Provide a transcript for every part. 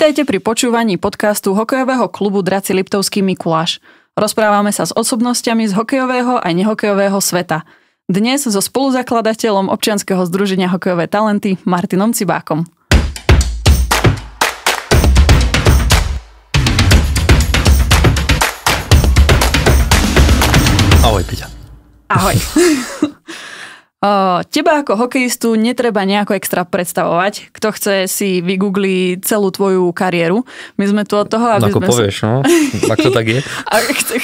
Vítajte pri počúvaní podcastu hokejového klubu Draci Liptovský Mikuláš. Rozprávame sa s osobnosťami z hokejového a nehokejového sveta. Dnes so spoluzakladateľom občianskeho združenia Hokejové talenty Martinom Cibákom. Ahoj, Peťa. Ahoj. Eh, teba ako hokejistu netreba nejako extra predstavovať. Kto chce, si vygoogli celú tvoju kariéru. My sme tu od toho, aby no ako sme... povieš, sa... no. Tak to tak je. A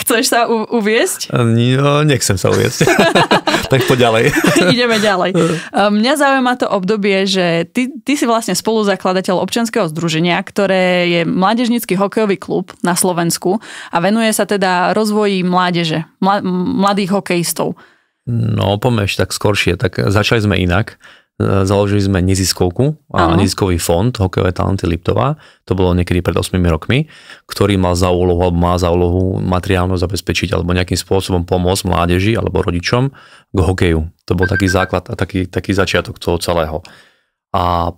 chceš sa u- uviesť? Eh, no, nechcem sa uviesť. tak poď ďalej. Ideme ďalej. Eh, mňa zaujíma to obdobie, že ty, ty si vlastne spoluzakladateľ občianského združenia, ktoré je mládežnický hokejový klub na Slovensku a venuje sa teda rozvoji mládeže, mla- mladých hokejistov. No, poďme ešte tak skoršie. Tak začali sme inak. E, založili sme neziskovku a Aha. neziskový fond Hokejové talenty Liptová, to bolo niekedy pred 8 rokmi, ktorý mal za úlohu alebo má za úlohu materiálno zabezpečiť alebo nejakým spôsobom pomôcť mládeži alebo rodičom k hokeju. To bol taký základ a taký, taký začiatok toho celého. A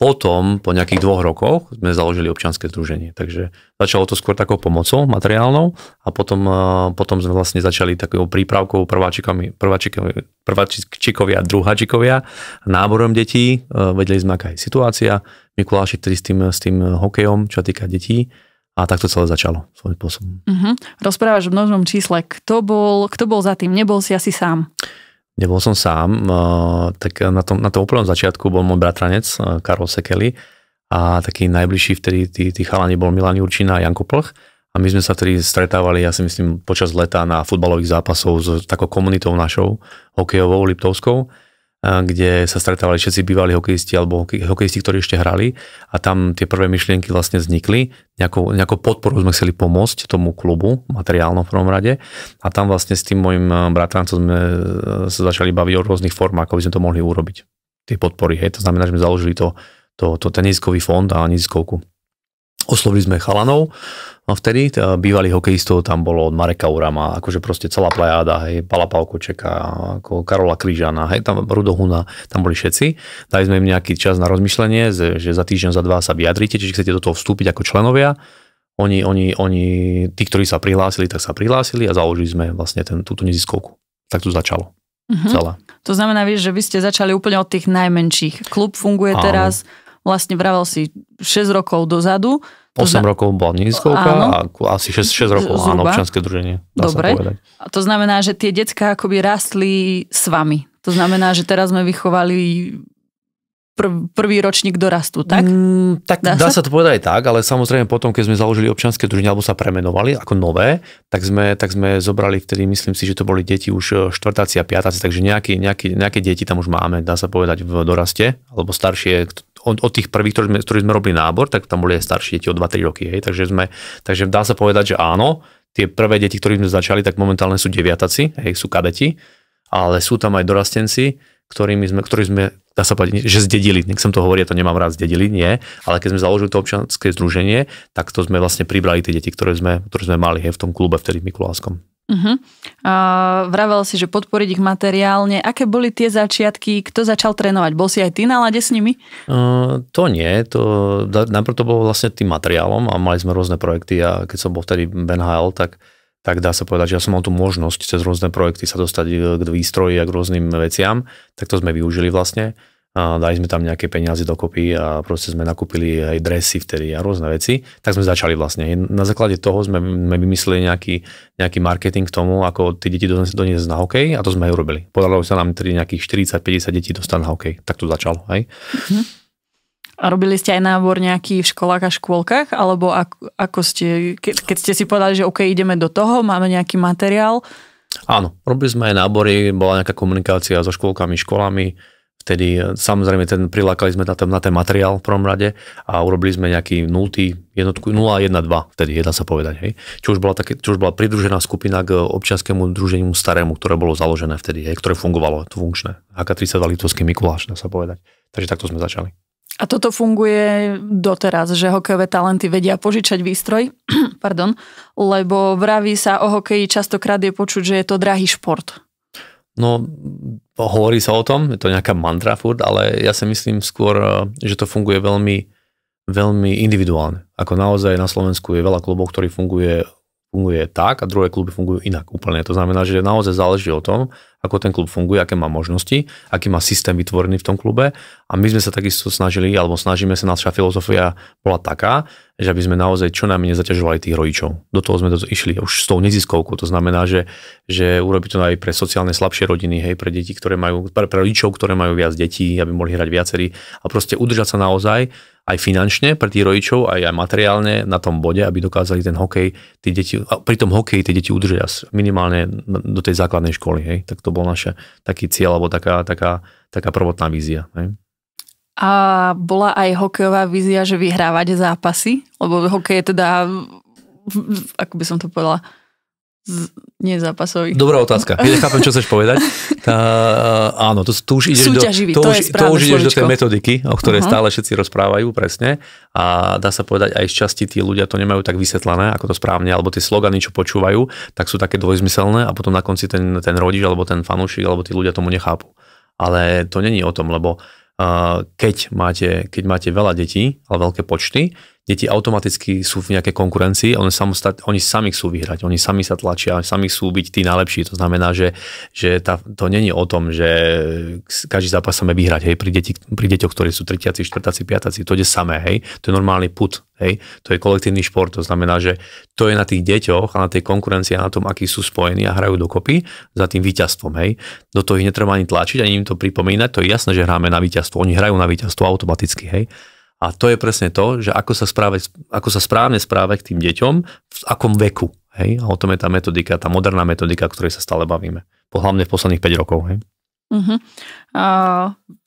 potom, po nejakých dvoch rokoch, sme založili občianske združenie. Takže začalo to skôr takou pomocou materiálnou a potom, eh, potom sme vlastne začali takou prípravkou prváčikami, prváčikami, prváčikovia, druháčikovia, náborom detí. Eh, vedeli sme, aká je situácia. Mikuláši tedy s tým, s tým hokejom, čo týka detí. A tak to celé začalo svojím spôsobom. Uh-huh. Rozprávaš v množnom čísle, kto bol, kto bol za tým, nebol si asi sám nebol som sám, tak na tom, na tom úplnom začiatku bol môj bratranec Karol Sekely a taký najbližší vtedy tí, tí chalani bol Milan Jurčina a Janko Plch a my sme sa vtedy stretávali, ja si myslím, počas leta na futbalových zápasov s takou komunitou našou, hokejovou, Liptovskou kde sa stretávali všetci bývalí hokejisti alebo hokejisti, ktorí ešte hrali a tam tie prvé myšlienky vlastne vznikli. Nejakou, nejakou podporu sme chceli pomôcť tomu klubu, materiálnom v prvom rade a tam vlastne s tým mojim e, bratrancom sme e, sa začali baviť o rôznych formách, ako by sme to mohli urobiť, tie podpory. Hej. To znamená, že sme založili to, to, to, ten fond a niskovku. Oslovili sme chalanov no vtedy, teda bývalých hokejistov, tam bolo od Mareka Urama, akože proste celá plejáda, hej, Pala Pavkočeka, ako Karola Kryžana, hej, tam Rudo Huna, tam boli všetci. Dali sme im nejaký čas na rozmýšlenie, že za týždeň, za dva sa vyjadrite, či chcete do toho vstúpiť ako členovia. Oni, oni, oni, tí, ktorí sa prihlásili, tak sa prihlásili a založili sme vlastne ten, túto neziskovku. Tak to začalo. Uh-huh. Celé. To znamená, vieš, že vy ste začali úplne od tých najmenších. Klub funguje Áno. teraz, vlastne vravel si 6 rokov dozadu. 8 zna... rokov bola nízkovka áno, a asi 6, 6 rokov zhruba. áno, občanské druženie. Dá Dobre. Sa A to znamená, že tie decka akoby rastli s vami. To znamená, že teraz sme vychovali prvý ročník dorastu, tak? Mm, tak dá, dá sa? sa to povedať aj tak, ale samozrejme potom, keď sme založili občanské družiny alebo sa premenovali ako nové, tak sme, tak sme zobrali vtedy, myslím si, že to boli deti už e, štvrtáci a piatáci, takže nejaký, nejaký, nejaké deti tam už máme, dá sa povedať, v doraste, alebo staršie, od, od tých prvých, ktorí sme, ktorí sme robili nábor, tak tam boli aj starší deti o 2-3 roky. Hej. Takže, sme, takže dá sa povedať, že áno, tie prvé deti, ktorí sme začali, tak momentálne sú deviataci, hej, sú kadeti, ale sú tam aj dorastenci, ktorými sme, ktorí sme, dá sa povedať, že zdedili, nech som to hovorí, ja to nemám rád zdedili, nie, ale keď sme založili to občianske združenie, tak to sme vlastne pribrali tie deti, ktoré sme, ktoré sme mali hej, v tom klube vtedy v Mikuláskom. Uh-huh. Uh, vravel si, že podporiť ich materiálne. Aké boli tie začiatky? Kto začal trénovať? Bol si aj ty na lade s nimi? Uh, to nie. To, najprv to bolo vlastne tým materiálom a mali sme rôzne projekty a keď som bol vtedy BNHL, tak tak dá sa povedať, že ja som mal tú možnosť cez rôzne projekty sa dostať e, k výstroji a k rôznym veciam, tak to sme využili vlastne a dali sme tam nejaké peniaze dokopy a proste sme nakúpili aj dresy vtedy a rôzne veci, tak sme začali vlastne. Na základe toho sme, sme vymysleli nejaký, nejaký marketing k tomu, ako tie deti doniesť na hokej a to sme aj urobili. Podarilo sa nám tedy nejakých 40-50 detí dostať na hokej. Tak to začalo, hej? Mhm. A robili ste aj nábor nejaký v školách a škôlkach? Alebo ako, ako ste, ke, keď ste si povedali, že OK, ideme do toho, máme nejaký materiál? Áno, robili sme aj nábory, bola nejaká komunikácia so škôlkami, školami, Vtedy e, samozrejme ten, prilákali sme na ten, na ten materiál v prvom rade a urobili sme nejaký 0, jednotku 012, vtedy dá sa povedať. Hej. Čo, už bola také, čo už bola pridružená skupina k občianskému druženiu starému, ktoré bolo založené vtedy, hej, ktoré fungovalo, to funkčné. ak 32 Litovský Mikuláš, dá sa povedať. Takže takto sme začali. A toto funguje doteraz, že hokejové talenty vedia požičať výstroj, pardon, lebo vraví sa o hokeji častokrát je počuť, že je to drahý šport. No, hovorí sa o tom, je to nejaká mantra furt, ale ja si myslím skôr, eh, že to funguje veľmi, veľmi individuálne. Ako naozaj na Slovensku je veľa klubov, ktorý funguje, funguje tak a druhé kluby fungujú inak úplne. To znamená, že naozaj záleží o tom, ako ten klub funguje, aké má možnosti, aký má systém vytvorený v tom klube. A my sme sa takisto snažili, alebo snažíme sa, naša filozofia bola taká, že aby sme naozaj čo najmenej zaťažovali tých rodičov. Do toho sme to išli už s tou neziskovkou. To znamená, že, že urobiť to aj pre sociálne slabšie rodiny, hej, pre deti, ktoré majú, pre, pre rodičov, ktoré majú viac detí, aby mohli hrať viacerí a proste udržať sa naozaj aj finančne pre tých rodičov, aj, aj materiálne na tom bode, aby dokázali ten hokej, tí deti, pri tom hokeji tie deti udržať minimálne do tej základnej školy. Hej. Tak to to bol naša taký cieľ, alebo taká, taká, taká prvotná vízia. Ne? A bola aj hokejová vízia, že vyhrávať zápasy? Lebo hokej je teda, ako by som to povedala, nie zápasový. Dobrá otázka. Ja chápem, čo chceš povedať. Tá, áno, to, tu už ideš, do, to to už, to už ideš do tej metodiky, o ktorej uh-huh. stále všetci rozprávajú, presne. A dá sa povedať, aj z časti tí ľudia to nemajú tak vysvetlené, ako to správne, alebo tie slogany, čo počúvajú, tak sú také dvojzmyselné a potom na konci ten, ten rodič, alebo ten fanúšik, alebo tí ľudia tomu nechápu. Ale to není o tom, lebo uh, keď, máte, keď máte veľa detí, ale veľké počty, deti automaticky sú v nejakej konkurencii, oni, samostat, oni sami chcú vyhrať, oni sami sa tlačia, sami chcú byť tí najlepší. To znamená, že, že tá, to není o tom, že každý zápas sa vyhrať, hej, pri, deti, pri deťoch, ktorí sú tretiaci, štvrtáci, piataci, to ide samé, hej, to je normálny put, hej, to je kolektívny šport, to znamená, že to je na tých deťoch a na tej konkurencii a na tom, akí sú spojení a hrajú dokopy za tým víťazstvom, hej. Do toho ich netreba ani tlačiť, ani im to pripomínať, to je jasné, že hráme na víťazstvo, oni hrajú na víťazstvo automaticky, hej. A to je presne to, že ako sa, správe, ako sa správne správať k tým deťom, v akom veku. Hej? A o tom je tá metodika, tá moderná metodika, o ktorej sa stále bavíme. Po, hlavne v posledných 5 rokov. Hej? Uh-huh. A,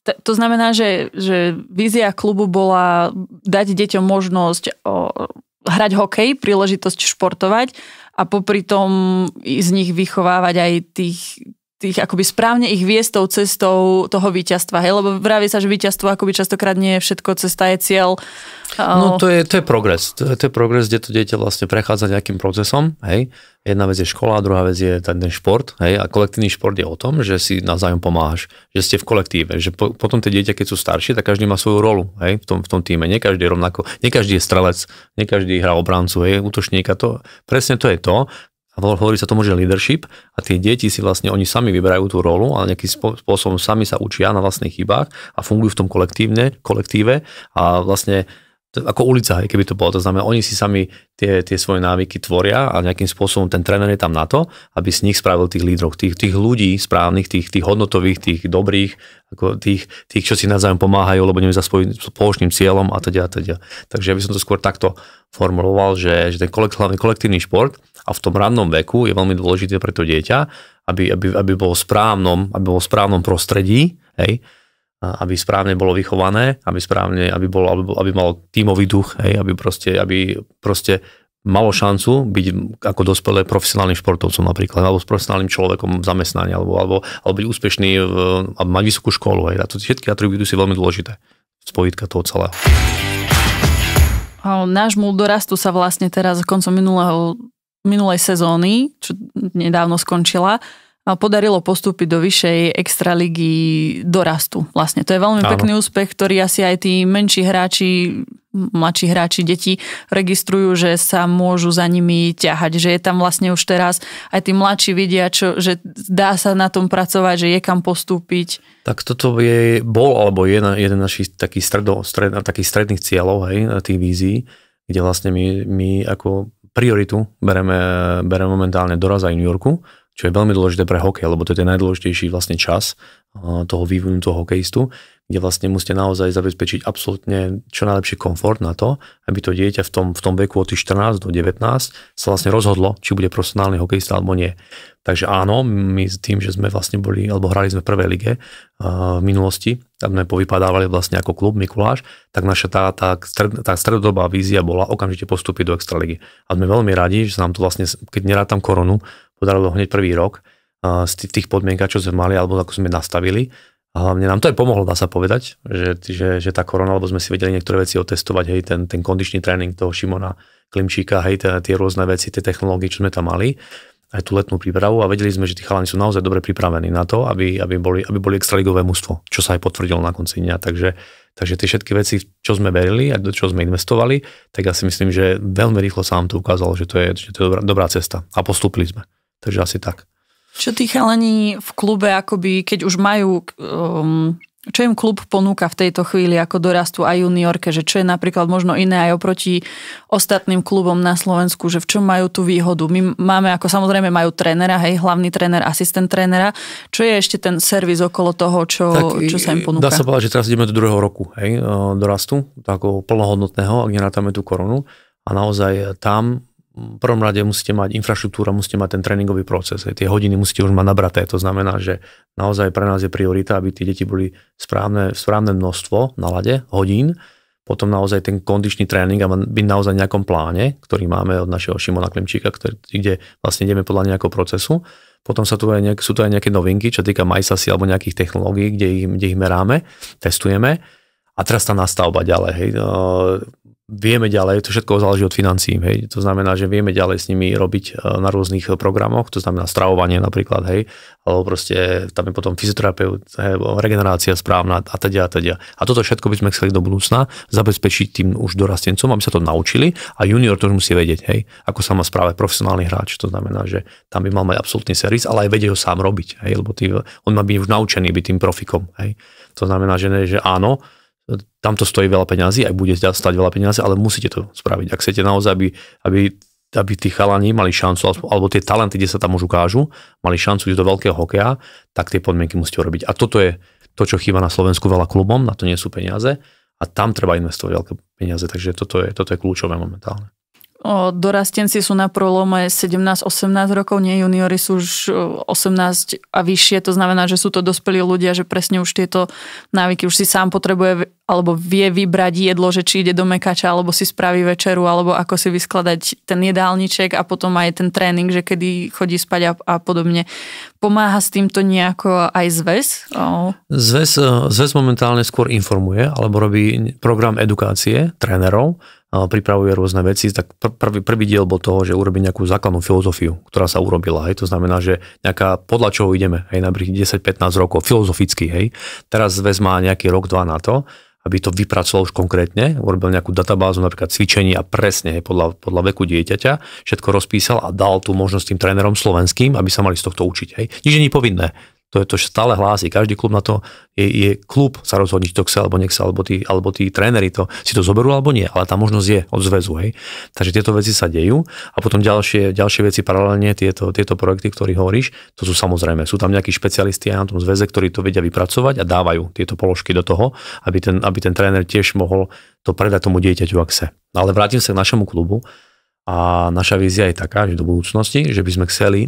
t- to znamená, že, že vízia klubu bola dať deťom možnosť o, hrať hokej, príležitosť športovať a popri tom z nich vychovávať aj tých tých, akoby správne ich viesť tou cestou toho víťazstva, hej? Lebo vraví sa, že víťazstvo akoby častokrát nie je všetko, cesta je cieľ. No to je, to je progres. To je, to je progres, kde to dieťa vlastne prechádza nejakým procesom, hej? Jedna vec je škola, druhá vec je ten, ten šport, hej? A kolektívny šport je o tom, že si navzájom pomáhaš, že ste v kolektíve, že po, potom tie dieťa, keď sú staršie, tak každý má svoju rolu, hej? V tom, v tom týme. Nie každý je rovnako, nie každý je strelec, nie každý hrá obrancu, hej? Útočníka, to presne to je to, a hovorí sa tomu, že leadership a tie deti si vlastne, oni sami vyberajú tú rolu a nejakým spôsobom sami sa učia na vlastných chybách a fungujú v tom kolektívne, kolektíve a vlastne ako ulica, hej, keby to bolo. To znamená, oni si sami tie, tie svoje návyky tvoria a nejakým spôsobom ten tréner je tam na to, aby z nich spravil tých lídrov, tých, tých ľudí správnych, tých, tých hodnotových, tých dobrých, ako tých, tých, čo si navzájom pomáhajú, lebo neviem, za svojím spoločným cieľom a teda, teda. Takže ja by som to skôr takto formuloval, že, že ten kolekt, hlavne kolektívny šport a v tom rannom veku je veľmi dôležité pre to dieťa, aby, aby, aby bolo v správnom, aby v správnom prostredí, hej, aby správne bolo vychované, aby správne, aby, bol, aby, aby mal tímový duch, hej, aby, proste, aby proste malo šancu byť ako dospelé profesionálnym športovcom napríklad, alebo s profesionálnym človekom v zamestnaní, alebo, alebo, alebo byť úspešný v, a mať vysokú školu. Hej. A to, všetky atribúty sú veľmi dôležité, spojitka toho celého. Nášmu dorastu sa vlastne teraz koncom minulého, minulej sezóny, čo nedávno skončila, podarilo postúpiť do vyššej extraligy dorastu. Vlastne to je veľmi Áno. pekný úspech, ktorý asi aj tí menší hráči, mladší hráči, deti registrujú, že sa môžu za nimi ťahať, že je tam vlastne už teraz aj tí mladší vidia, čo, že dá sa na tom pracovať, že je kam postúpiť. Tak toto je, bol alebo je na, jeden našich takých, stredo, stred, takých stredných cieľov, hej, tých vízií, kde vlastne my, my ako prioritu bereme, bereme momentálne doraz New Yorku čo je veľmi dôležité pre hokej, lebo to je ten najdôležitejší vlastne čas toho vývoju toho hokejistu, kde vlastne musíte naozaj zabezpečiť absolútne čo najlepší komfort na to, aby to dieťa v tom, v tom veku od 14 do 19 sa vlastne rozhodlo, či bude profesionálny hokejista alebo nie. Takže áno, my s tým, že sme vlastne boli, alebo hrali sme v prvej lige v minulosti, a sme povypadávali vlastne ako klub Mikuláš, tak naša tá, tá, stred, tá stredodobá vízia bola okamžite postúpiť do extraligy. A sme veľmi radi, že sa nám to vlastne, keď nerátam koronu, podarilo hneď prvý rok z tých podmienkach, čo sme mali alebo ako sme nastavili. A hlavne nám to aj pomohlo, dá sa povedať, že, že, že tá korona, lebo sme si vedeli niektoré veci otestovať, hej, ten, ten kondičný tréning toho Šimona Klimčíka, hej, tie, tie rôzne veci, tie technológie, čo sme tam mali, aj tú letnú prípravu a vedeli sme, že tí chalani sú naozaj dobre pripravení na to, aby, aby, boli, aby boli extraligové mužstvo, čo sa aj potvrdilo na konci dňa. Takže, takže tie všetky veci, čo sme verili a do čo sme investovali, tak ja si myslím, že veľmi rýchlo sa nám to ukázalo, že to je, že to je dobrá, dobrá cesta a postupili sme. Takže asi tak. Čo tí chalani v klube, akoby, keď už majú, um, čo im klub ponúka v tejto chvíli, ako dorastú aj juniorke, že čo je napríklad možno iné aj oproti ostatným klubom na Slovensku, že v čom majú tú výhodu. My máme, ako samozrejme majú trénera, hej, hlavný tréner, asistent trénera. Čo je ešte ten servis okolo toho, čo, tak, čo sa im ponúka? Dá sa povedať, že teraz ideme do druhého roku, hej, dorastu, takého plnohodnotného, ak nerátame tú koronu. A naozaj tam prvom rade musíte mať infraštruktúru, musíte mať ten tréningový proces. Tie hodiny musíte už mať nabraté. To znamená, že naozaj pre nás je priorita, aby tie deti boli správne, správne množstvo na lade hodín, potom naozaj ten kondičný tréning a byť naozaj v nejakom pláne, ktorý máme od našeho Šimona Klimčíka, ktorý, kde vlastne ideme podľa nejakého procesu. Potom sa tu aj nejak, sú tu aj nejaké novinky, čo týka majsasi alebo nejakých technológií, kde ich, kde ich meráme, testujeme. A teraz tá nastavba ďalej. Hej vieme ďalej, to všetko záleží od financií, hej. To znamená, že vieme ďalej s nimi robiť e, na rôznych e, programoch, to znamená stravovanie napríklad, hej, alebo proste tam je potom fyzioterapeut, hej, regenerácia správna a teda a teda. A toto všetko by sme chceli do budúcna zabezpečiť tým už dorastencom, aby sa to naučili a junior to už musí vedieť, hej, ako sa má správať profesionálny hráč, to znamená, že tam by mal mať absolútny servis, ale aj vedieť ho sám robiť, hej, lebo tý, on má byť už naučený byť tým profikom, hej. To znamená, že, ne, že áno, tam to stojí veľa peňazí, aj bude stať veľa peňazí, ale musíte to spraviť. Ak chcete naozaj, aby, aby, aby tí chalani mali šancu, alebo tie talenty, kde sa tam už ukážu, mali šancu ísť do veľkého hokeja, tak tie podmienky musíte urobiť. A toto je to, čo chýba na Slovensku veľa klubom, na to nie sú peniaze a tam treba investovať veľké peniaze, takže toto je, toto je kľúčové momentálne dorastenci sú na prolome 17-18 rokov, nie juniori sú už 18 a vyššie, to znamená, že sú to dospelí ľudia, že presne už tieto návyky, už si sám potrebuje alebo vie vybrať jedlo, že či ide do mekača, alebo si spraví večeru, alebo ako si vyskladať ten jedálniček a potom aj ten tréning, že kedy chodí spať a, a podobne. Pomáha s týmto nejako aj zväz? Oh. Zväz? E, zväz momentálne skôr informuje, alebo robí program edukácie trénerov, pripravuje rôzne veci, tak pr- prvý, prvý diel bol toho, že urobí nejakú základnú filozofiu, ktorá sa urobila. Hej. To znamená, že nejaká, podľa čoho ideme, hej, napríklad 10-15 rokov, filozoficky. Hej. Teraz vezma nejaký rok, dva na to, aby to vypracoval už konkrétne, urobil nejakú databázu napríklad cvičení a presne hej, podľa, podľa veku dieťaťa, všetko rozpísal a dal tú možnosť tým trénerom slovenským, aby sa mali z tohto učiť. Hej. Nič nie je povinné. To je to, čo stále hlási. Každý klub na to je, je klub sa rozhodniť či to chce alebo nechce, alebo tí, alebo tí tréneri to si to zoberú alebo nie, ale tá možnosť je od zväzu. Hej. Takže tieto veci sa dejú a potom ďalšie, ďalšie veci paralelne, tieto, tieto projekty, ktorých hovoríš, to sú samozrejme, sú tam nejakí špecialisti aj na tom zväze, ktorí to vedia vypracovať a dávajú tieto položky do toho, aby ten, aby ten tréner tiež mohol to predať tomu dieťaťu, ak chce. Ale vrátim sa k našemu klubu a naša vízia je taká, že do budúcnosti, že by sme chceli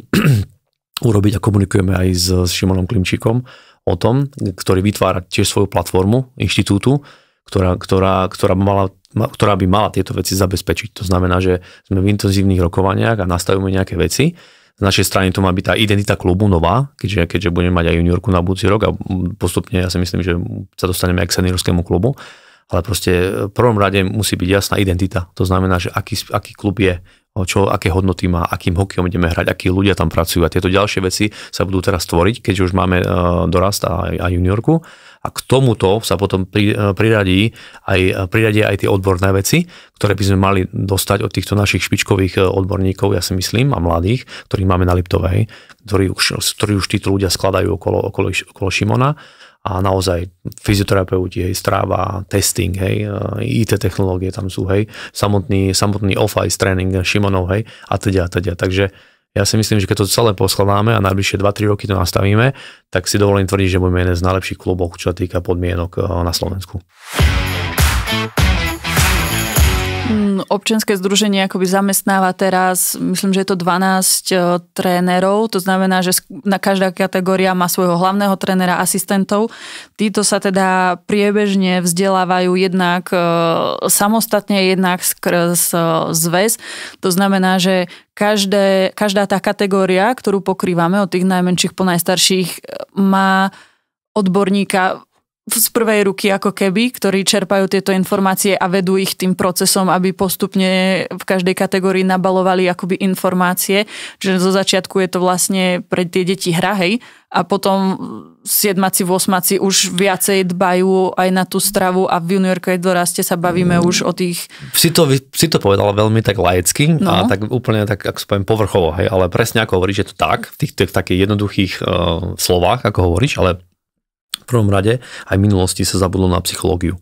urobiť a komunikujeme aj s, s Šimonom Klimčíkom o tom, ktorý vytvára tiež svoju platformu inštitútu, ktorá, ktorá, ktorá, mala, ktorá by mala tieto veci zabezpečiť. To znamená, že sme v intenzívnych rokovaniach a nastavujeme nejaké veci. Z našej strany to má byť tá identita klubu nová, keďže, keďže budeme mať aj juniorku na budúci rok a postupne ja si myslím, že sa dostaneme aj k seniorskému klubu. Ale proste v prvom rade musí byť jasná identita. To znamená, že aký, aký klub je, čo, aké hodnoty má, akým hokejom ideme hrať, akí ľudia tam pracujú a tieto ďalšie veci sa budú teraz tvoriť, keď už máme e, dorast a, a juniorku a k tomuto sa potom pri, e, priradí aj, e, priradia aj tie odborné veci, ktoré by sme mali dostať od týchto našich špičkových odborníkov, ja si myslím, a mladých, ktorých máme na Liptovej, ktorí už, ktorí už títo ľudia skladajú okolo, okolo, okolo Šimona a naozaj fyzioterapeuti, hej, stráva, testing, hej, IT e, technológie tam sú, hej, samotný, samotný off-ice tréning Šimonov, hej, a teda, a teda. Takže ja si myslím, že keď to celé poschováme a najbližšie 2-3 roky to nastavíme, tak si dovolím tvrdiť, že budeme jeden z najlepších klubov, čo sa týka podmienok e, na Slovensku občianske združenie akoby zamestnáva teraz, myslím, že je to 12 e, trénerov, to znamená, že na každá kategória má svojho hlavného trénera, asistentov. Títo sa teda priebežne vzdelávajú jednak e, samostatne, jednak skrz e, zväz. To znamená, že každé, každá tá kategória, ktorú pokrývame od tých najmenších po najstarších, má odborníka z prvej ruky ako keby, ktorí čerpajú tieto informácie a vedú ich tým procesom, aby postupne v každej kategórii nabalovali akoby informácie. Čiže zo začiatku je to vlastne pre tie deti hra, hej, a potom siedmaci, osmaci už viacej dbajú aj na tú stravu a v juniorke doraste sa bavíme mm. už o tých... Si to, si to povedala veľmi tak laicky no. a tak úplne tak, ako poviem, povrchovo, hej, ale presne ako hovoríš, je to tak, v tých, tých takých jednoduchých uh, slovách, ako hovoríš, ale v prvom rade aj v minulosti sa zabudlo na psychológiu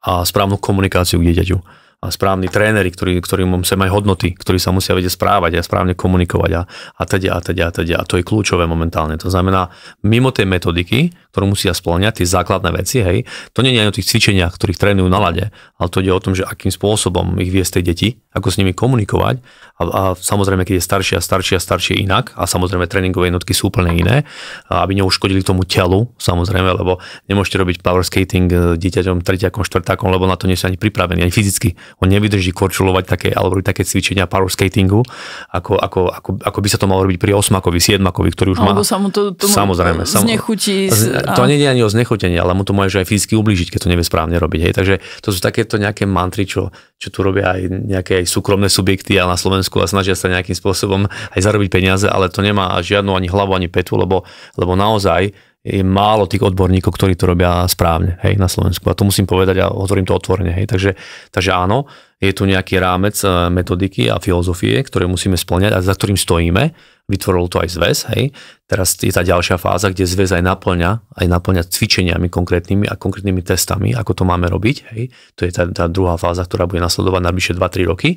a správnu komunikáciu k dieťaťu a správni tréneri, ktorí, ktorým musia mať hodnoty, ktorí sa musia vedieť správať a správne komunikovať a, a teda a teda a teda. A to je kľúčové momentálne. To znamená, mimo tej metodiky, ktorú musia splňať, tie základné veci, hej, to nie je ani o tých cvičeniach, ktorých trénujú na lade, ale to ide o tom, že akým spôsobom ich viesť tie deti, ako s nimi komunikovať a, a samozrejme, keď je staršie a staršie a staršie inak a samozrejme tréningové jednotky sú úplne iné, aby neuškodili tomu telu, samozrejme, lebo nemôžete robiť power skating dieťaťom, tretiakom, štvrtákom, lebo na to nie sú ani pripravení, ani fyzicky on nevydrží korčulovať také, alebo robiť také cvičenia power skatingu, ako, ako, ako, ako by sa to malo robiť pri osmakovi, siedmakovi, ktorý už alebo má... Alebo sa mu to tomu samozrejme, znechutí. a... to nie je ani o znechutení, ale mu to môže aj fyzicky ublížiť, keď to nevie správne robiť. Hej. Takže to sú takéto nejaké mantry, čo, čo tu robia aj nejaké aj súkromné subjekty a na Slovensku a snažia sa nejakým spôsobom aj zarobiť peniaze, ale to nemá žiadnu ani hlavu, ani petu, lebo, lebo naozaj je málo tých odborníkov, ktorí to robia správne hej, na Slovensku. A to musím povedať a hovorím to otvorene. Hej. Takže, takže áno, je tu nejaký rámec e, metodiky a filozofie, ktoré musíme splňať a za ktorým stojíme. Vytvoril to aj zväz. Hej. Teraz je tá ďalšia fáza, kde zväz aj naplňa, aj naplňa cvičeniami konkrétnymi a konkrétnymi testami, ako to máme robiť. Hej. To je tá, tá druhá fáza, ktorá bude nasledovať na bližšie 2-3 roky.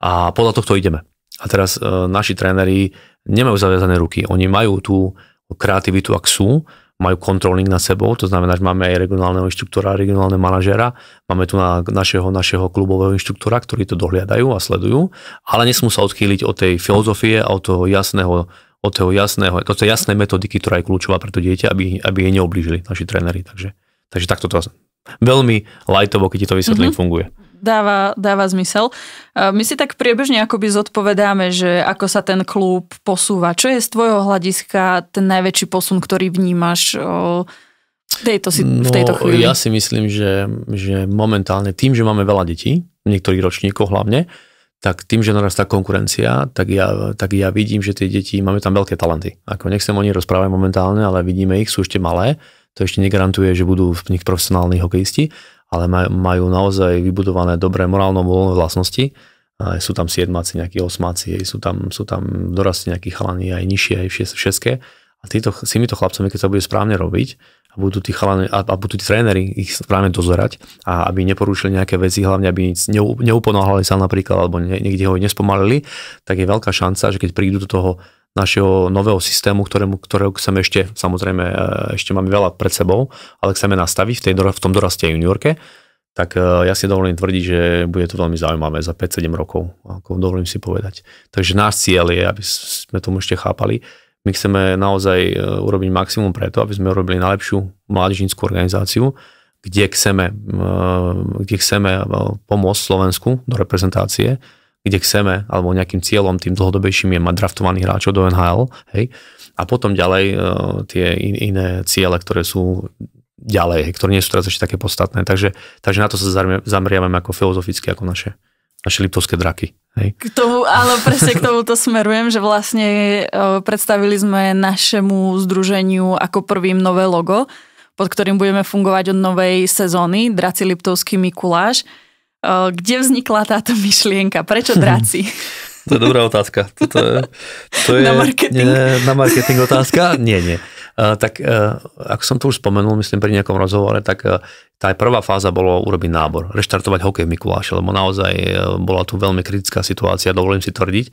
A podľa tohto ideme. A teraz e, naši tréneri nemajú zaviazané ruky. Oni majú tú kreativitu, ak sú, majú kontroling nad sebou, to znamená, že máme aj regionálneho inštruktora, regionálne manažera, máme tu na našeho, našeho klubového inštruktora, ktorí to dohliadajú a sledujú, ale nesmú sa odchýliť od tej filozofie a od toho jasného od toho jasného, od tej jasnej metodiky, ktorá je kľúčová pre to dieťa, aby, aby jej neoblížili naši tréneri. Takže, takže takto to veľmi lajtovo, keď ti to vysvetlím, mm-hmm. funguje dáva, dáva zmysel. My si tak priebežne akoby zodpovedáme, že ako sa ten klub posúva. Čo je z tvojho hľadiska ten najväčší posun, ktorý vnímaš tejto, no, v tejto chvíli? Ja si myslím, že, že momentálne tým, že máme veľa detí, niektorých ročníkov hlavne, tak tým, že narastá konkurencia, tak ja, tak ja vidím, že tie deti, máme tam veľké talenty. Ako nechcem o nich rozprávať momentálne, ale vidíme ich, sú ešte malé, to ešte negarantuje, že budú v nich profesionálni hokejisti, ale majú naozaj vybudované dobré morálno voľné vlastnosti. Sú tam siedmáci, nejakí osmáci, sú tam, sú tam dorastí nejakí chalani aj nižšie, aj všetké. A títo, s týmito chlapcami, keď sa bude správne robiť, a budú tí, chalani, a, a budú tí tréneri ich správne dozerať a aby neporušili nejaké veci, hlavne aby nic neuponáhali sa napríklad, alebo niekde ho nespomalili, tak je veľká šanca, že keď prídu do toho našeho nového systému, ktorému, ktorého chceme ešte, samozrejme, e, ešte máme veľa pred sebou, ale chceme nastaviť v, tej, v tom doraste juniorke, tak e, ja si dovolím tvrdiť, že bude to veľmi zaujímavé za 5-7 rokov, ako dovolím si povedať. Takže náš cieľ je, aby sme tomu ešte chápali, my chceme naozaj e, urobiť maximum preto, aby sme urobili najlepšiu mládežnickú organizáciu, kde chceme, kde chceme pomôcť Slovensku do reprezentácie, kde chceme, alebo nejakým cieľom tým dlhodobejším je mať draftovaných hráčov do NHL, hej, a potom ďalej uh, tie in, iné ciele, ktoré sú ďalej, hej, ktoré nie sú teraz ešte také podstatné, takže, takže na to sa zameriavame ako filozoficky, ako naše naše liptovské draky. Hej. K tomu, áno, presne k tomuto smerujem, že vlastne e, predstavili sme našemu združeniu ako prvým nové logo, pod ktorým budeme fungovať od novej sezóny, Draci Liptovský Mikuláš. Eh, kde vznikla táto myšlienka? Prečo draci? To je dobrá otázka. Toto je, to je, na marketing. Nie, na marketing otázka? Nie, nie. Uh, tak uh, ako som to už spomenul, myslím pri nejakom rozhovore, tak uh, tá prvá fáza bolo urobiť nábor, reštartovať hokej v Mikuláši, lebo naozaj bola tu veľmi kritická situácia, dovolím si tvrdiť.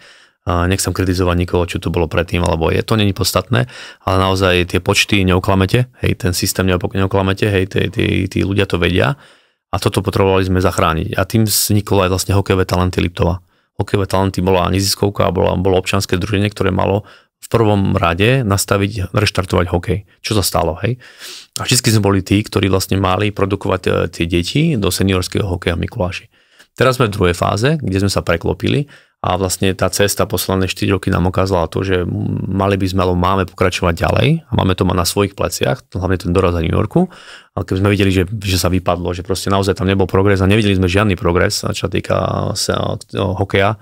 Nechcem kritizovať nikoho, čo tu bolo predtým, alebo je to, není podstatné, ale naozaj tie počty neoklamete, hej, ten systém neoklamete, hej, tí, tí, tí ľudia to vedia a toto potrebovali sme zachrániť. A tým vzniklo aj vlastne hokejové talenty Liptova. Hokejové talenty bola neziskovka a bola, bolo občanské združenie, ktoré malo v prvom rade nastaviť, reštartovať hokej. Čo sa stalo, hej? A všetky sme boli tí, ktorí vlastne mali produkovať e, tie deti do seniorského hokeja v Mikuláši. Teraz sme v druhej fáze, kde sme sa preklopili a vlastne tá cesta posledné 4 roky nám ukázala to, že mali by sme, alebo máme pokračovať ďalej a máme to mať na svojich pleciach, hlavne ten doraz na New Yorku. Ale keby sme videli, že, že sa vypadlo, že proste naozaj tam nebol progres a nevideli sme žiadny progres, čo týka sa týka hokeja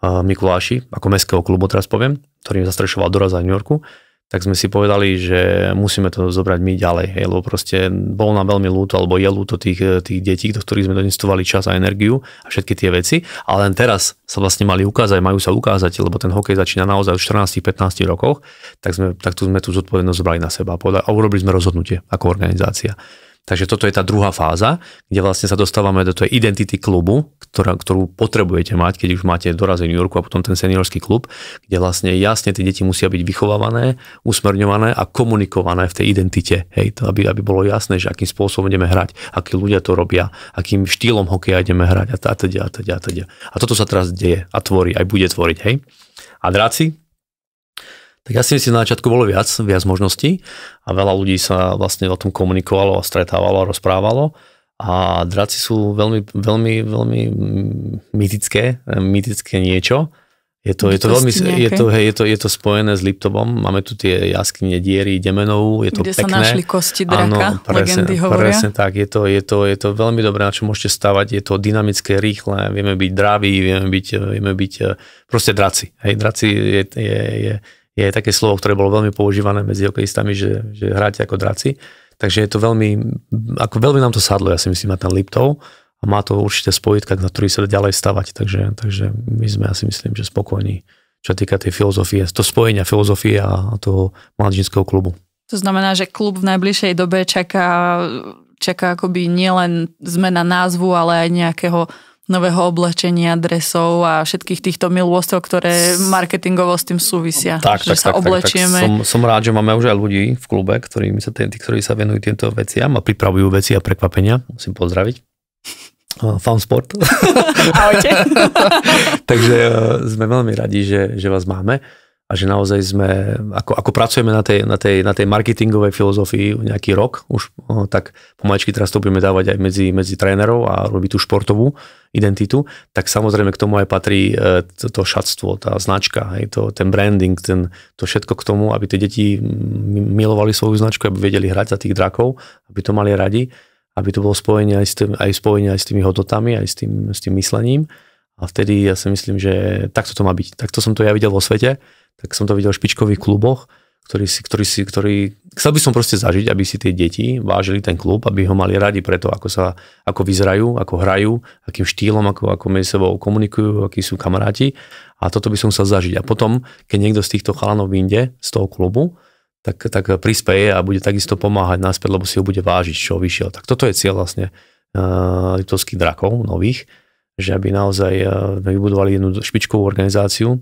Mikuláši, ako mestského klubu teraz poviem, ktorým zastrešoval doraz na New Yorku, tak sme si povedali, že musíme to zobrať my ďalej, hej, lebo proste bol nám veľmi ľúto, alebo je ľúto tých, tých detí, do ktorých sme donestovali čas a energiu a všetky tie veci, ale len teraz sa vlastne mali ukázať, majú sa ukázať, lebo ten hokej začína naozaj v 14-15 rokoch, tak, sme, tak tu sme tú zodpovednosť zobrali na seba a urobili sme rozhodnutie ako organizácia. Takže toto je tá druhá fáza, kde vlastne sa dostávame do tej identity klubu, ktorá, ktorú potrebujete mať, keď už máte dorazený New Yorku a potom ten seniorský klub, kde vlastne jasne tie deti musia byť vychovávané, usmerňované a komunikované v tej identite, hej, to aby, aby bolo jasné, že akým spôsobom ideme hrať, akí ľudia to robia, akým štýlom hokeja ideme hrať a teda, a teda, a teda. A toto sa teraz deje a tvorí, aj bude tvoriť, hej. A dráci, tak ja si myslím, na začiatku bolo viac, viac možností a veľa ľudí sa vlastne o tom komunikovalo a stretávalo a rozprávalo. A draci sú veľmi, veľmi, veľmi mytické, mýtické niečo. Je to, je to, veľmi, je, to, hej, je, to, je to spojené s Liptovom. máme tu tie jaskyne diery Demenov, je to Kde pekné. sa našli kosti draka, ano, presne, legendy hovoria. Presne tak, je to, je, to, je to veľmi dobré, na čo môžete stavať, je to dynamické, rýchle, vieme byť draví, vieme byť, vieme byť eh, proste draci. Hej, draci je, je, je, je je také slovo, ktoré bolo veľmi používané medzi hokejistami, že, že hráte ako draci. Takže je to veľmi, ako veľmi nám to sadlo, ja si myslím, na ten Liptov a má to určite spojitka, na ktorý sa ďalej stavať. Takže, takže my sme ja si myslím, že spokojní, čo týka tej filozofie, to spojenia filozofie a toho mladžinského klubu. To znamená, že klub v najbližšej dobe čaká, čaká akoby nielen zmena názvu, ale aj nejakého nového oblečenia, dresov a všetkých týchto milôstov, ktoré marketingovo s tým súvisia. Tak, že tak, sa tak, oblečieme. Tak, tak. Som, som rád, že máme už aj ľudí v klube, ktorí sa, tí, ktorí sa venujú týmto veciam a pripravujú veci a prekvapenia. Musím pozdraviť. Eh, Fan Sport. Ahojte. Takže eh, sme veľmi radi, že, že vás máme a že naozaj sme, ako, ako pracujeme na tej, na, tej, na tej marketingovej filozofii nejaký rok už, no, tak pomaličky teraz to budeme dávať aj medzi, medzi trénerov a robiť tú športovú identitu, tak samozrejme k tomu aj patrí e, to, to šatstvo, tá značka, hej, to, ten branding, ten, to všetko k tomu, aby tie deti milovali svoju značku, aby vedeli hrať za tých drakov, aby to mali radi, aby to bolo spojenie aj s, tým, aj spojenie aj s tými hodnotami, aj s tým, s tým myslením. A vtedy ja si myslím, že takto to má byť. Takto som to ja videl vo svete tak som to videl v špičkových kluboch, ktorý si, ktorý si, ktorý, chcel by som proste zažiť, aby si tie deti vážili ten klub, aby ho mali radi preto, ako sa, ako vyzerajú, ako hrajú, akým štýlom, ako, ako medzi sebou komunikujú, akí sú kamaráti a toto by som chcel zažiť. A potom, keď niekto z týchto chalanov vyjde z toho klubu, tak, tak prispieje a bude takisto pomáhať náspäť, lebo si ho bude vážiť, čo vyšiel. Tak toto je cieľ vlastne uh, litovských drakov nových, že aby naozaj uh, vybudovali jednu špičkovú organizáciu,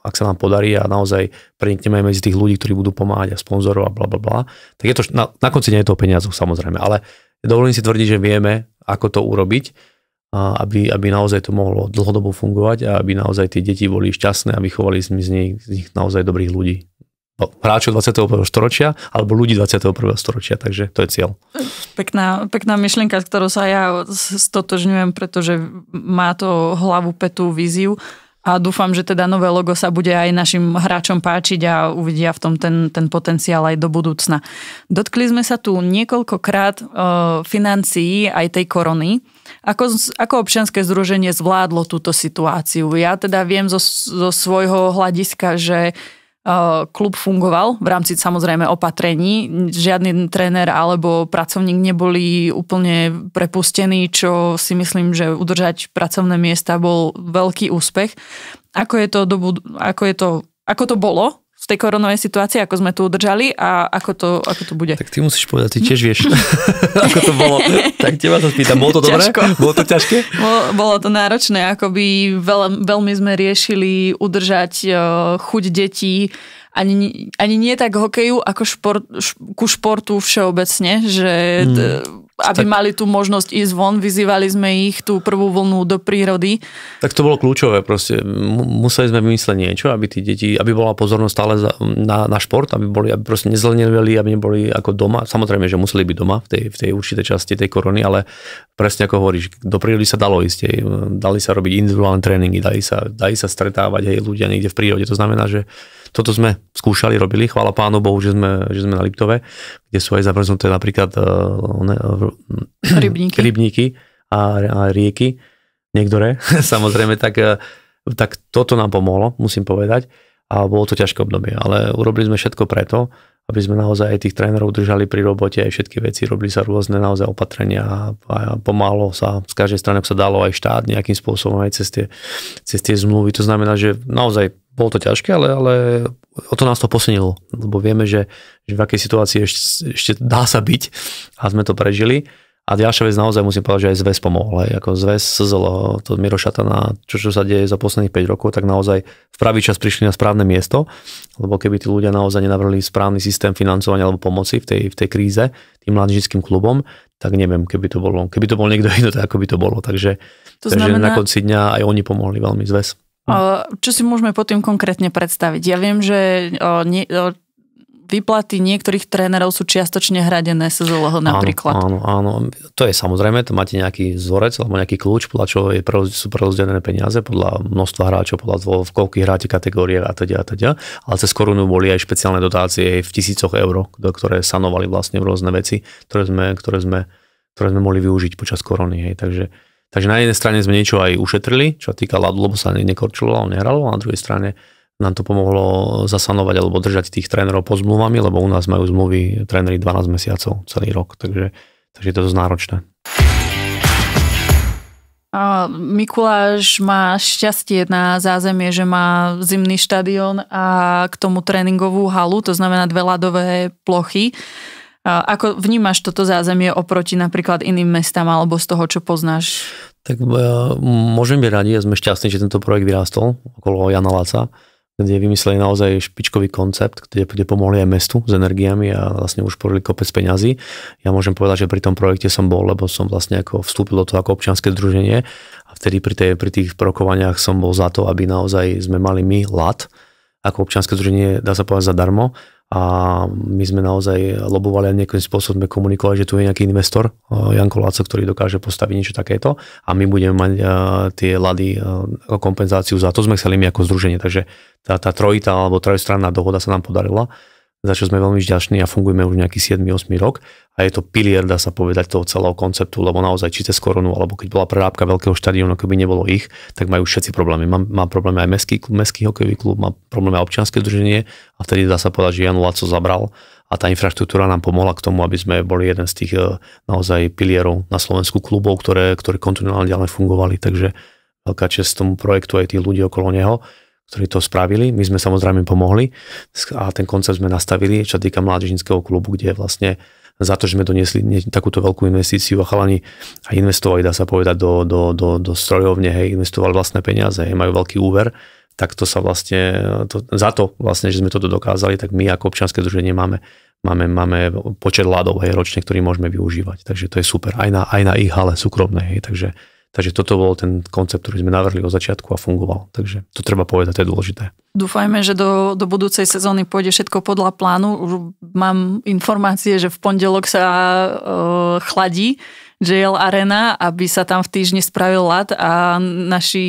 ak sa nám podarí a naozaj prenikneme aj medzi tých ľudí, ktorí budú pomáhať a sponzorov a bla bla bla, tak je to, na, na konci nie je to o peniazoch samozrejme, ale dovolím si tvrdiť, že vieme, ako to urobiť, aby, aby naozaj to mohlo dlhodobo fungovať a aby naozaj tie deti boli šťastné a vychovali sme z nich, z nich naozaj dobrých ľudí. No, hráčov 21. storočia alebo ľudí 21. storočia, takže to je cieľ. Pekná, pekná myšlienka, s ktorou sa ja stotožňujem, pretože má to hlavu, petú víziu a dúfam, že teda nové logo sa bude aj našim hráčom páčiť a uvidia v tom ten, ten potenciál aj do budúcna. Dotkli sme sa tu niekoľkokrát e, financií aj tej korony. Ako, ako občianske združenie zvládlo túto situáciu? Ja teda viem zo, zo svojho hľadiska, že klub fungoval v rámci samozrejme opatrení. Žiadny tréner alebo pracovník neboli úplne prepustení, čo si myslím, že udržať pracovné miesta bol veľký úspech. Ako je to, do, ako je to, ako to bolo z tej koronovej situácie, ako sme tu udržali a ako to, ako to bude. Tak ty musíš povedať, ty tiež vieš, ako to bolo. tak teba sa spýtam, bolo to dobré? Bolo to ťažké? Bolo, bolo to náročné, akoby veľ, veľmi sme riešili udržať uh, chuť detí ani, ani nie tak hokeju, ako šport, š, ku športu všeobecne, že... Hmm aby tak, mali tú možnosť ísť von, vyzývali sme ich tú prvú vlnu do prírody. Tak to bolo kľúčové proste. Museli sme vymyslieť niečo, aby tí deti, aby bola pozornosť stále za, na, na šport, aby, boli, aby proste nezleneveli, aby neboli ako doma. Samozrejme, že museli byť doma v tej, v tej určitej časti tej korony, ale presne ako hovoríš, do prírody sa dalo ísť, hej. dali sa robiť individuálne tréningy, dali sa, dali sa stretávať hej, ľudia niekde v prírode. To znamená, že toto sme skúšali, robili, chvála pánu Bohu, že sme, že sme na Liptove kde sú aj zamrznuté napríklad uh, rybníky. rybníky a, a rieky, niektoré, samozrejme, tak, eh, tak toto nám pomohlo, musím povedať. A bolo to ťažké obdobie, ale urobili sme všetko preto, aby sme naozaj aj tých trénerov držali pri robote, aj všetky veci, robili sa rôzne naozaj opatrenia a pomáhalo sa z každej strany, sa dalo aj štát nejakým spôsobom, aj cez tie, cez tie zmluvy. To znamená, že naozaj bolo to ťažké, ale, ale o to nás to posunilo, lebo vieme, že, že v akej situácii ešte, ešte dá sa byť a sme to prežili. A ďalšia vec naozaj musím povedať, že aj zväz pomohol. Hej. Ako zväz SZL, to Miro Šatana, čo, čo sa deje za posledných 5 rokov, tak naozaj v pravý čas prišli na správne miesto, lebo keby tí ľudia naozaj nenavrli správny systém financovania alebo pomoci v tej, v tej kríze tým mládežnickým klubom, tak neviem, keby to bolo, keby to bol niekto iný, tak ako by to bolo. Takže, to znamená... takže na konci dňa aj oni pomohli veľmi zväz. Hm. Čo si môžeme pod tým konkrétne predstaviť? Ja viem, že vyplaty výplaty niektorých trénerov sú čiastočne hradené z zloho napríklad. Áno, áno, áno, to je samozrejme, to máte nejaký vzorec alebo nejaký kľúč, podľa čo je, sú prerozdelené peniaze, podľa množstva hráčov, podľa toho, v koľkých hráte kategórie a teda a teda. Ale cez korunu boli aj špeciálne dotácie v tisícoch eur, ktoré sanovali vlastne rôzne veci, ktoré sme, ktoré sme, ktoré sme mohli využiť počas korony. Hej. Takže Takže na jednej strane sme niečo aj ušetrili, čo týka ľadu, lebo sa nekorčilo, ale nehralo, a na druhej strane nám to pomohlo zasanovať alebo držať tých trénerov pod zmluvami, lebo u nás majú zmluvy tréneri 12 mesiacov celý rok, takže, takže to dosť náročné. Mikuláš má šťastie na zázemie, že má zimný štadión a k tomu tréningovú halu, to znamená dve ľadové plochy. Ako vnímaš toto zázemie oproti napríklad iným mestám alebo z toho, čo poznáš? Tak e, môžem byť radi a sme šťastní, že tento projekt vyrástol okolo Jana Laca, kde vymyslený naozaj špičkový koncept, kde, kde pomohli aj mestu s energiami a vlastne už porili kopec peňazí. Ja môžem povedať, že pri tom projekte som bol, lebo som vlastne ako vstúpil do toho ako občianske združenie a vtedy pri, tej, pri tých prokovaniach som bol za to, aby naozaj sme mali my lat ako občianske združenie, dá sa povedať, zadarmo a my sme naozaj lobovali a nejakým spôsobom sme komunikovali, že tu je nejaký investor, e, Janko Láco, ktorý dokáže postaviť niečo takéto a my budeme mať e, tie lady e, ako kompenzáciu za to, sme chceli my ako združenie, takže tá, tá trojita alebo trojstranná dohoda sa nám podarila za čo sme veľmi vďační a fungujeme už nejaký 7-8 rok. A je to pilier, dá sa povedať, toho celého konceptu, lebo naozaj či cez koronu, alebo keď bola prerábka veľkého štadiónu, keby nebolo ich, tak majú všetci problémy. Má, má problémy aj mestský, klub, mestský hokejový klub, má problémy aj občianske združenie a vtedy dá sa povedať, že Jan Laco zabral a tá infraštruktúra nám pomohla k tomu, aby sme boli jeden z tých eh, naozaj pilierov na Slovensku klubov, ktoré, ktoré kontinuálne ďalej fungovali. Takže veľká čest tomu projektu aj tých ľudí okolo neho ktorí to spravili. My sme samozrejme pomohli a ten koncept sme nastavili, čo týka mládežnického klubu, kde vlastne za to, že sme doniesli takúto veľkú investíciu a chalani a investovali, dá sa povedať, do, do, do, do strojovne, hej, investovali vlastné peniaze, hej, majú veľký úver, tak to sa vlastne, to, za to vlastne, že sme toto dokázali, tak my ako občianske združenie máme, máme, máme počet ľadov hej, ročne, ktorý môžeme využívať, takže to je super, aj na, aj na ich hale súkromnej, hej, takže Takže toto bol ten koncept, ktorý sme navrhli od začiatku a fungoval. Takže to treba povedať, to je dôležité. Dúfajme, že do, do budúcej sezóny pôjde všetko podľa plánu. Už mám informácie, že v pondelok sa e, chladí JL Arena, aby sa tam v týždni spravil lad a naši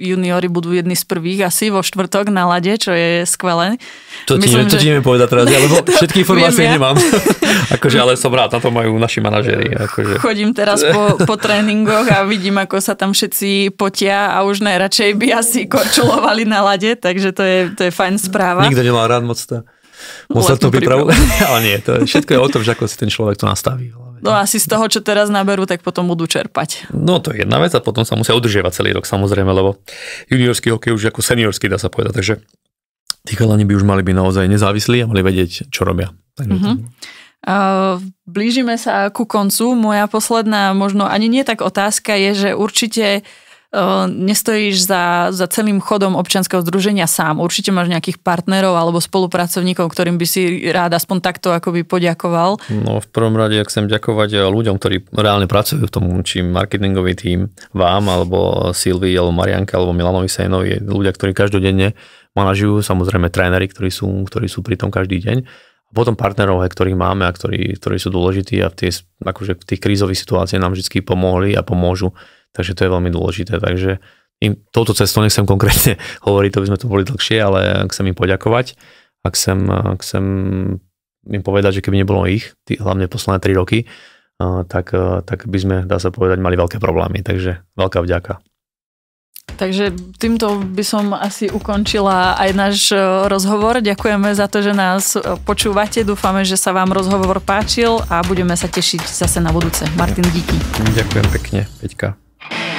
juniori budú jedni z prvých asi vo štvrtok na lade, čo je skvelé. To ti ti, že... povedať teraz, ja, lebo všetky informácie ja. nemám. akože, ale som rád, na to majú naši manažery. Akože. Chodím teraz po, po tréningoch a vidím, ako sa tam všetci potia a už najradšej by asi korčulovali na lade, takže to je, to je fajn správa. Nikto nemá rád moc to. Moc sa to pripravovať, ale nie, to je, všetko je o tom, že ako si ten človek to nastaví. No asi z toho, čo teraz naberú, tak potom budú čerpať. No to je jedna vec a potom sa musia udržiavať celý rok samozrejme, lebo juniorský hokej už ako seniorský dá sa povedať, takže tí chalani by už mali byť naozaj nezávislí a mali vedieť, čo robia. Takže mm-hmm. Blížime sa ku koncu. Moja posledná, možno ani nie tak otázka je, že určite uh, nestojíš za, za celým chodom občianskeho združenia sám. Určite máš nejakých partnerov alebo spolupracovníkov, ktorým by si rád aspoň takto akoby poďakoval. No v prvom rade chcem ďakovať eh, ľuďom, ktorí reálne pracujú v tom, či marketingový tím vám, alebo Silvii, alebo Marianke, alebo Milanovi Sejnovi, ľudia, ktorí každodenne manažujú, samozrejme tréneri, ktorí sú, ktorí sú pri tom každý deň a potom partnerov, hej, ktorých máme a ktorí, ktorí sú dôležití a v, tých, akože v tých krízových situáciách nám vždy pomohli a pomôžu takže to je veľmi dôležité. Takže im touto cestou nechcem konkrétne hovoriť, to by sme tu boli dlhšie, ale chcem im poďakovať a chcem, chcem im povedať, že keby nebolo ich, tí, hlavne posledné 3 roky, tak, tak by sme, dá sa povedať, mali veľké problémy. Takže veľká vďaka. Takže týmto by som asi ukončila aj náš e, rozhovor. Ďakujeme za to, že nás e, počúvate. Dúfame, že sa vám rozhovor páčil a budeme sa tešiť zase na budúce. Martin, díky. Ďakujem pekne, Peťka. Thank you.